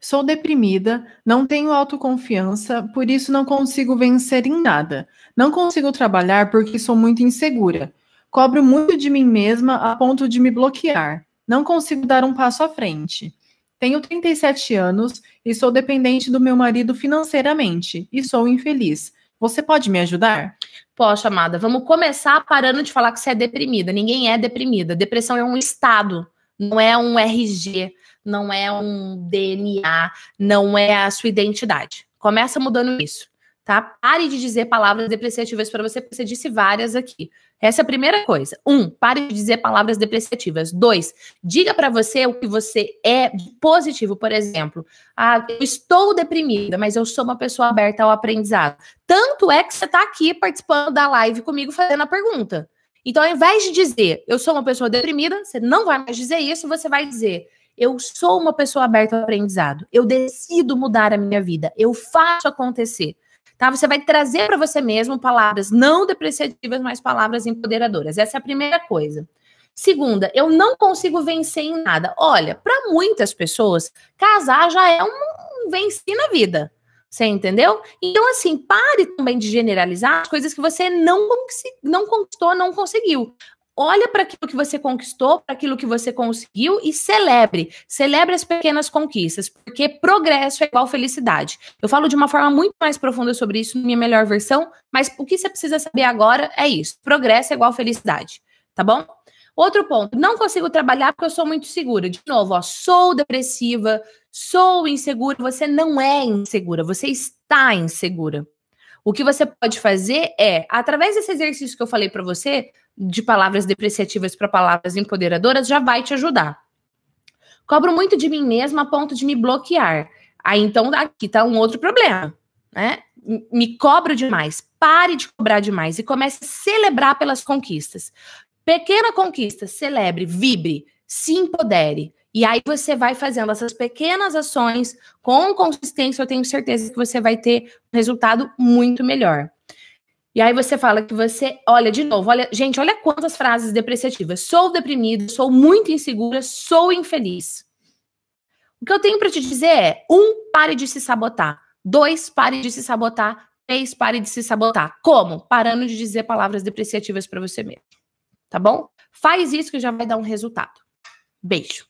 Sou deprimida, não tenho autoconfiança, por isso não consigo vencer em nada. Não consigo trabalhar porque sou muito insegura. Cobro muito de mim mesma a ponto de me bloquear. Não consigo dar um passo à frente. Tenho 37 anos e sou dependente do meu marido financeiramente e sou infeliz. Você pode me ajudar? Poxa, amada, vamos começar parando de falar que você é deprimida. Ninguém é deprimida. Depressão é um estado não é um RG, não é um DNA, não é a sua identidade. Começa mudando isso, tá? Pare de dizer palavras depreciativas para você, porque você disse várias aqui. Essa é a primeira coisa. Um, pare de dizer palavras depreciativas. Dois, diga para você o que você é positivo. Por exemplo, ah, eu estou deprimida, mas eu sou uma pessoa aberta ao aprendizado. Tanto é que você está aqui participando da live comigo fazendo a pergunta. Então, ao invés de dizer eu sou uma pessoa deprimida, você não vai mais dizer isso, você vai dizer eu sou uma pessoa aberta ao aprendizado, eu decido mudar a minha vida, eu faço acontecer. Tá? Você vai trazer para você mesmo palavras não depreciativas, mas palavras empoderadoras. Essa é a primeira coisa. Segunda, eu não consigo vencer em nada. Olha, para muitas pessoas, casar já é um vencer na vida. Você entendeu? Então, assim, pare também de generalizar as coisas que você não, não conquistou, não conseguiu. Olha para aquilo que você conquistou, para aquilo que você conseguiu e celebre. Celebre as pequenas conquistas, porque progresso é igual felicidade. Eu falo de uma forma muito mais profunda sobre isso na minha melhor versão, mas o que você precisa saber agora é isso: progresso é igual felicidade, tá bom? Outro ponto, não consigo trabalhar porque eu sou muito segura. De novo, ó, sou depressiva, sou insegura. Você não é insegura, você está insegura. O que você pode fazer é, através desse exercício que eu falei para você, de palavras depreciativas para palavras empoderadoras, já vai te ajudar. Cobro muito de mim mesma a ponto de me bloquear. Aí então aqui tá um outro problema, né? Me cobro demais. Pare de cobrar demais e comece a celebrar pelas conquistas. Pequena conquista, celebre, vibre, se empodere. E aí você vai fazendo essas pequenas ações com consistência, eu tenho certeza que você vai ter um resultado muito melhor. E aí você fala que você, olha de novo, olha, gente, olha quantas frases depreciativas. Sou deprimido, sou muito insegura, sou infeliz. O que eu tenho para te dizer é: um, pare de se sabotar. Dois, pare de se sabotar. Três, pare de se sabotar. Como? Parando de dizer palavras depreciativas para você mesmo tá bom? Faz isso que já vai dar um resultado. Beijo.